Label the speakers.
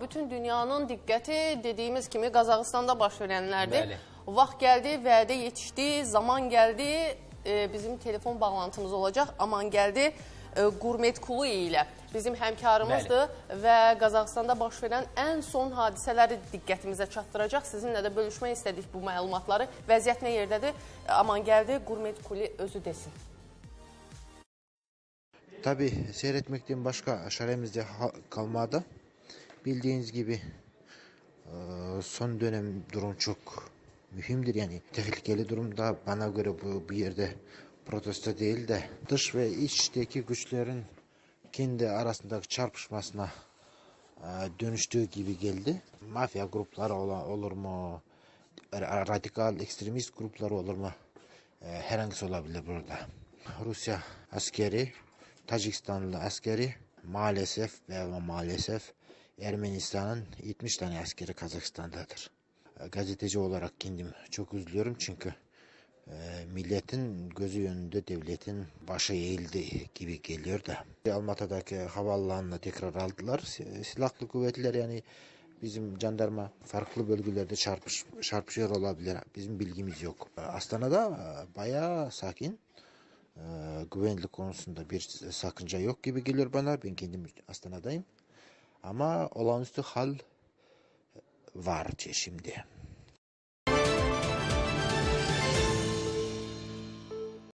Speaker 1: Bütün dünyanın diqqəti dediyimiz kimi Qazaxıstanda baş verənlərdir. Bəli. Vaxt gəldi, vədə yetişdi, zaman gəldi. E, bizim telefon bağlantımız olacaq. Aman gəldi e, Qurmet Kulu ilə bizim həmkarımızdır Bəli. və Qazaxıstanda baş verən ən son hadisələri diqqətimizə çatdıracaq. Sizinlə də bölüşmək istədik bu məlumatları. Vəziyyət nə yerdədir? Aman gəldi Qurmet Kulu özü desin.
Speaker 2: Tabii seyretmekten başka çaremiz de kalmadı. bildiğiniz gibi e, son dönem durum çok mühimdir yani tehlikeli durumda bana göre bu bir yerde protesto değil de dış ve içteki güçlerin kendi arasındaki çarpışmasına e, dönüştüğü gibi geldi. Mafya grupları olur mu? Radikal ekstremist grupları olur mu? E, Her hangisi olabilir burada. Rusya askeri, Tacikistanlı askeri maalesef ve maalesef Ermenistan'ın 70 tane askeri Kazakistan'dadır. Gazeteci olarak kendim çok üzülüyorum çünkü e, milletin gözü önünde devletin başı eğildi gibi geliyor da. Almatadaki havaalanını tekrar aldılar. Silahlı kuvvetler yani bizim jandarma farklı bölgelerde çarpış, çarpışıyor olabilir. Bizim bilgimiz yok. E, Astana'da e, bayağı sakin. Güvenlik konusunda bir sakınca yok gibi geliyor bana. Ben kendim Astana'dayım. Ama olağanüstü hal var şimdi.